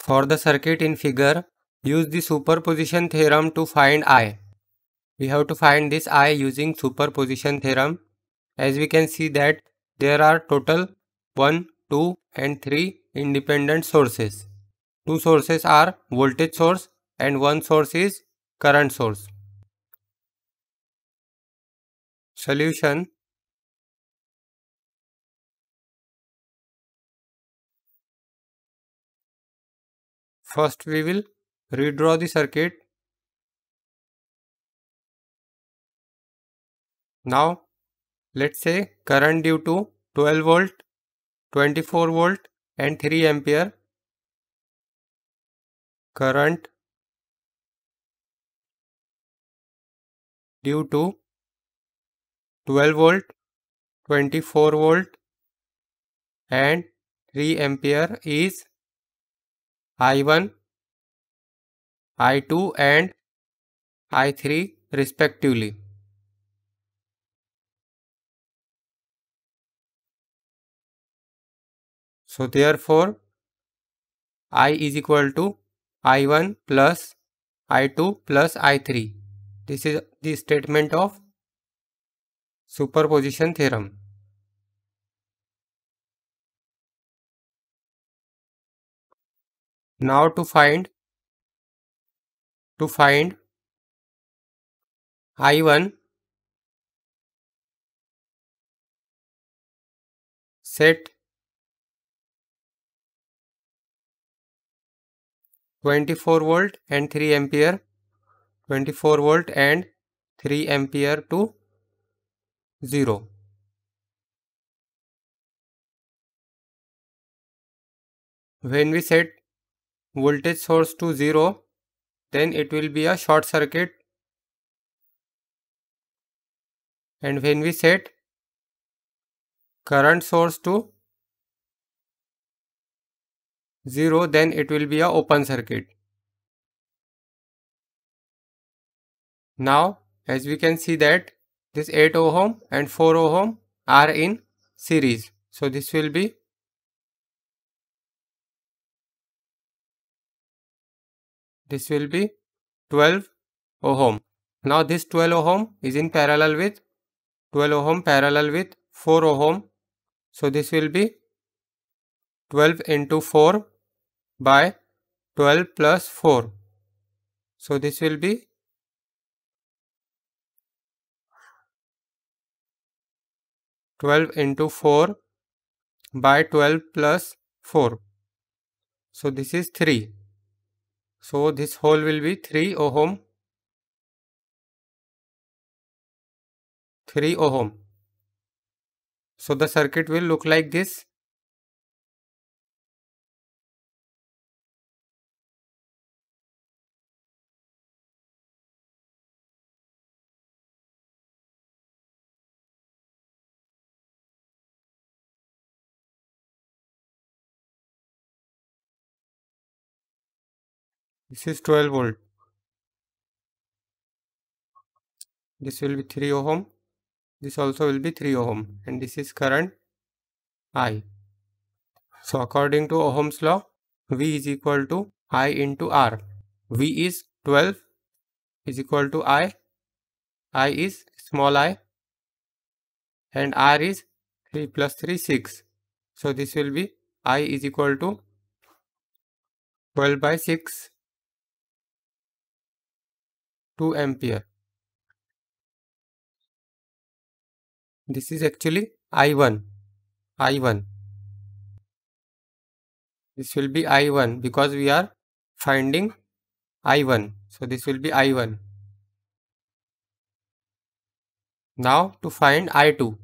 For the circuit in figure, use the superposition theorem to find I. We have to find this I using superposition theorem. As we can see that there are total 1, 2 and 3 independent sources. Two sources are voltage source and one source is current source. Solution First we will redraw the circuit. Now let's say current due to 12 volt, 24 volt and 3 ampere. Current due to 12 volt, 24 volt and 3 ampere is I1, I2 and I3 respectively. So therefore, I is equal to I1 plus I2 plus I3. This is the statement of superposition theorem. now to find to find i1 set 24 volt and 3 ampere 24 volt and 3 ampere to 0 when we set voltage source to 0 then it will be a short circuit and when we set current source to 0 then it will be a open circuit. Now as we can see that this 8 ohm and 4 ohm are in series. So this will be this will be 12 ohm. Now this 12 ohm is in parallel with 12 ohm parallel with 4 ohm. So this will be 12 into 4 by 12 plus 4. So this will be 12 into 4 by 12 plus 4. So this is 3. So this hole will be 3 ohm 3 ohm. So the circuit will look like this. This is 12 volt. This will be 3 ohm. This also will be 3 ohm. And this is current I. So according to Ohm's law, V is equal to I into R. V is 12 is equal to I. I is small i and R is 3 plus 3 6. So this will be I is equal to 12 by 6 2 ampere. This is actually I1, I1. This will be I1 because we are finding I1. So this will be I1. Now to find I2.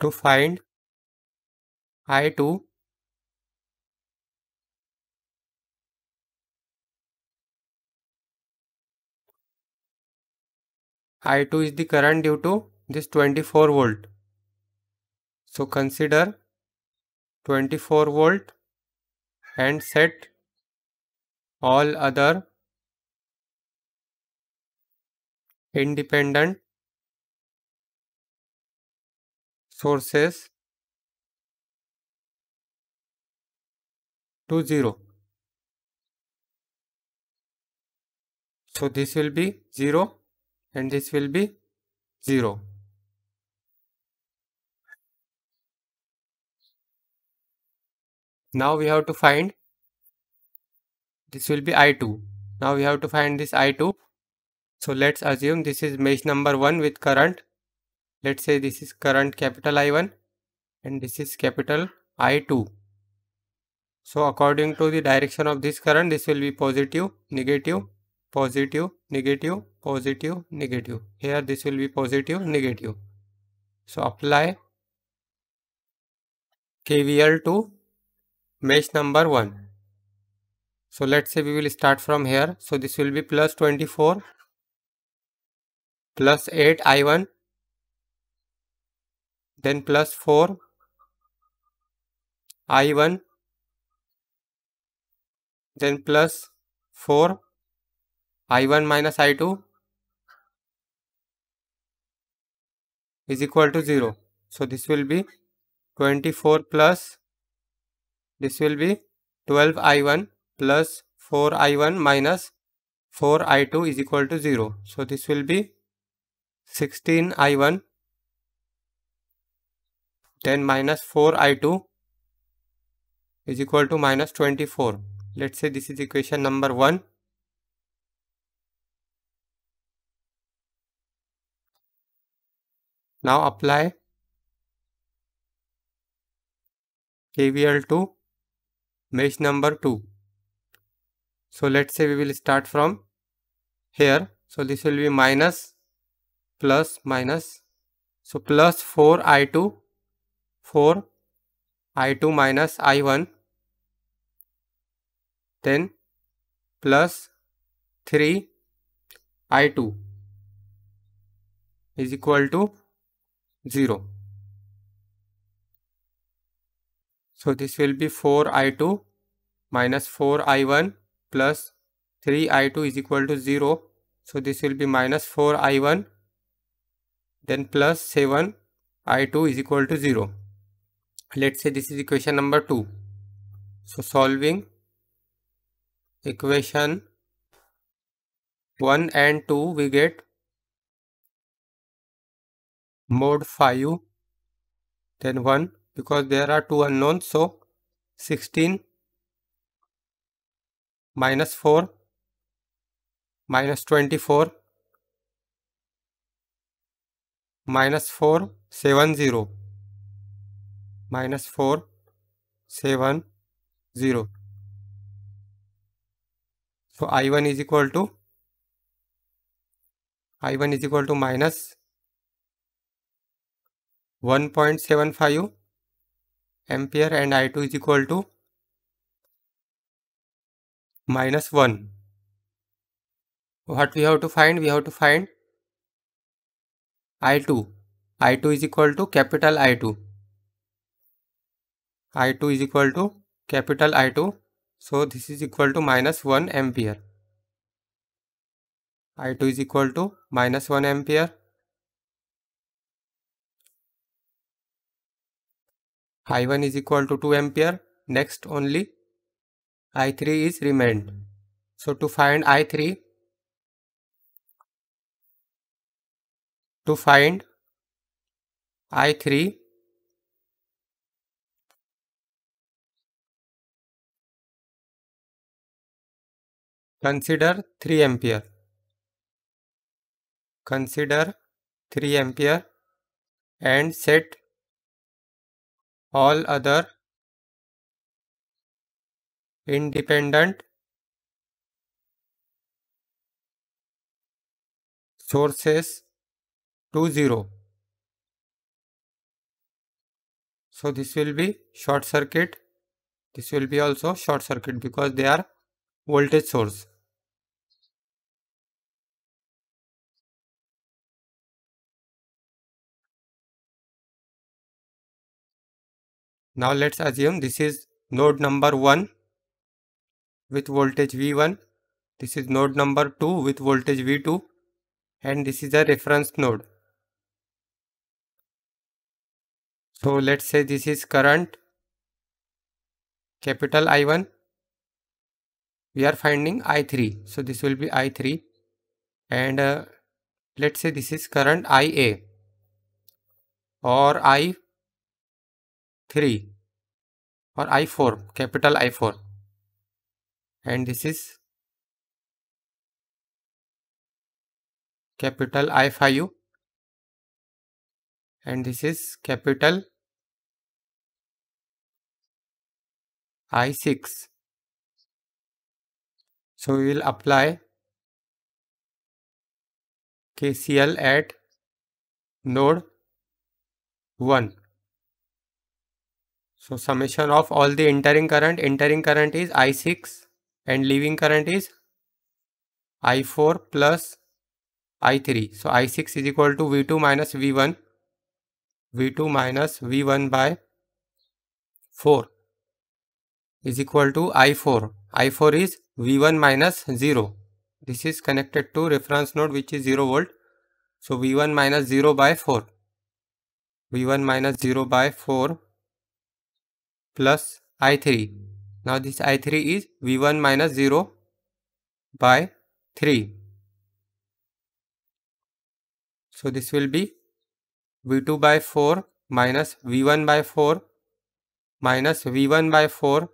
To find I2 I2 is the current due to this 24 volt. So consider 24 volt and set all other independent sources to 0. So this will be 0 and this will be 0. Now we have to find this will be I2. Now we have to find this I2. So let's assume this is mesh number 1 with current. Let's say this is current capital I1 and this is capital I2. So according to the direction of this current this will be positive, negative positive, negative, positive, negative. Here this will be positive, negative. So apply KVL to mesh number 1. So let's say we will start from here. So this will be plus 24 plus 8 I1 then plus 4 I1 then plus 4 i1 minus i2 is equal to 0. So this will be 24 plus this will be 12 i1 plus 4 i1 minus 4 i2 is equal to 0. So this will be 16 i1 then minus 4 i2 is equal to minus 24. Let's say this is equation number 1. Now apply KVL to mesh number 2. So let's say we will start from here. So this will be minus plus minus. So plus 4 I2 4 I2 minus I1 then plus 3 I2 is equal to 0. So this will be 4i2 minus 4i1 plus 3i2 is equal to 0. So this will be minus 4i1 then plus 7i2 is equal to 0. Let's say this is equation number 2. So solving equation 1 and 2 we get mod 5 then 1 because there are two unknowns so 16 minus 4 minus 24 minus 4 7 0 minus 4 7 0 so i1 is equal to i1 is equal to minus 1.75 ampere and I2 is equal to minus 1. What we have to find? We have to find I2. I2 is equal to capital I2. I2 is equal to capital I2. So this is equal to minus 1 ampere. I2 is equal to minus 1 ampere. I1 is equal to 2 ampere. Next only I3 is remained. So to find I3, to find I3, consider 3 ampere. Consider 3 ampere and set all other independent sources to 0. So this will be short circuit. This will be also short circuit because they are voltage source. Now let's assume this is node number 1 with voltage V1. This is node number 2 with voltage V2 and this is a reference node. So let's say this is current capital I1. We are finding I3. So this will be I3 and uh, let's say this is current IA or I three और I four capital I four and this is capital I five and this is capital I6. So we will apply KCL at node 1. So summation of all the entering current, entering current is I6 and leaving current is I4 plus I3. So I6 is equal to V2 minus V1, V2 minus V1 by 4 is equal to I4. I4 is V1 minus 0. This is connected to reference node which is 0 volt. So V1 minus 0 by 4. V1 minus 0 by 4 plus i3. Now this i3 is v1 minus 0 by 3. So this will be v2 by 4 minus v1 by 4 minus v1 by 4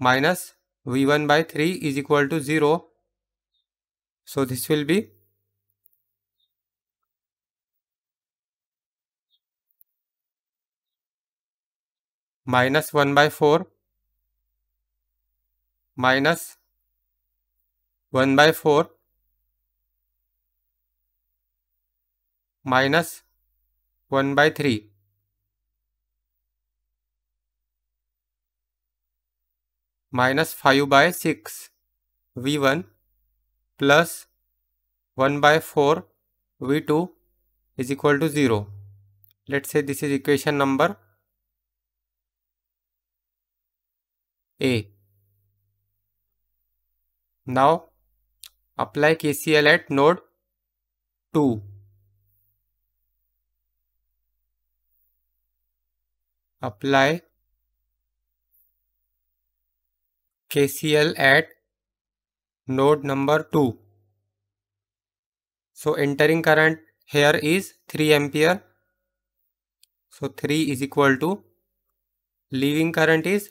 minus v1 by 3 is equal to 0. So this will be minus 1 by 4 minus 1 by 4 minus 1 by 3 minus 5 by 6 v1 plus 1 by 4 v2 is equal to 0. Let's say this is equation number A. Now apply KCL at node 2. Apply KCL at node number 2. So entering current here is 3 ampere. So 3 is equal to leaving current is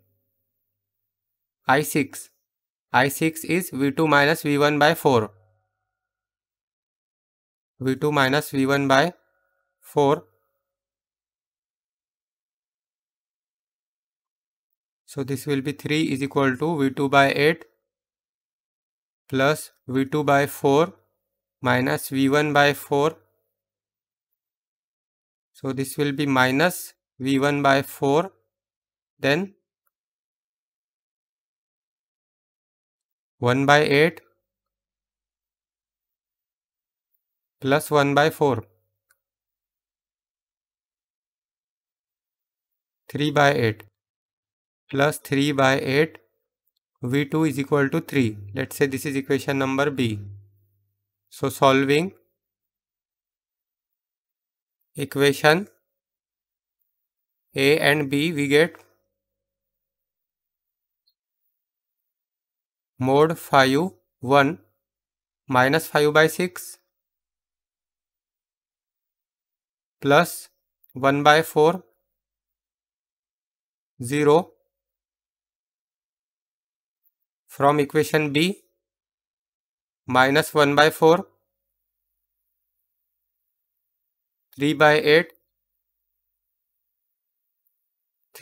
I6. I6 is V2 minus V1 by 4. V2 minus V1 by 4. So this will be 3 is equal to V2 by 8 plus V2 by 4 minus V1 by 4. So this will be minus V1 by 4 then one by eight plus one by four three by eight plus three by eight V two is equal to three let say this is equation number B so solving equation A and B we get mod 5 1 minus 5 by 6 plus 1 by 4 0 from equation B minus 1 by 4 3 by 8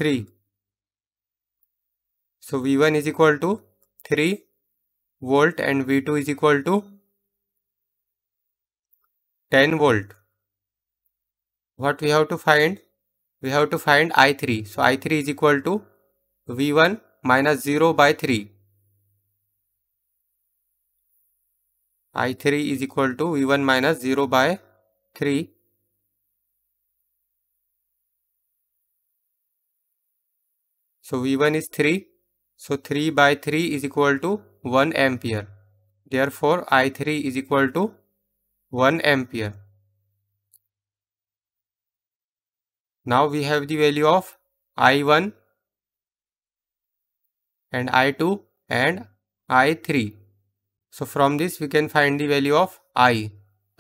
3 so v1 is equal to 3 volt and V2 is equal to 10 volt. What we have to find? We have to find I3. So I3 is equal to V1 minus 0 by 3. I3 is equal to V1 minus 0 by 3. So V1 is 3 so 3 by 3 is equal to 1 ampere. Therefore I3 is equal to 1 ampere. Now we have the value of I1 and I2 and I3. So from this we can find the value of I.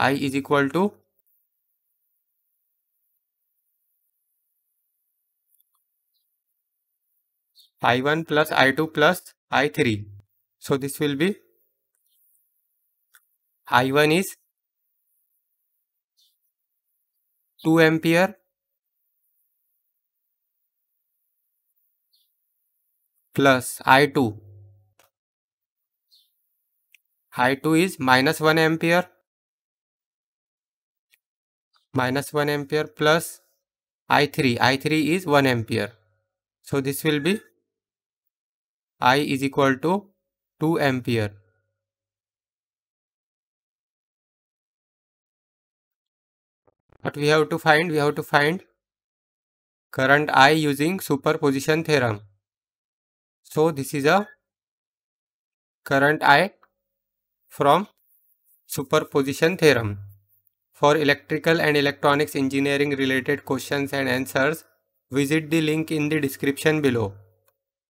I is equal to i1 plus i2 plus i3. So this will be i1 is 2 ampere plus i2. i2 is minus 1 ampere minus 1 ampere plus i3 i3 is 1 ampere so this will be I is equal to 2 ampere. What we have to find? We have to find current I using superposition theorem. So this is a current I from superposition theorem. For electrical and electronics engineering related questions and answers, visit the link in the description below.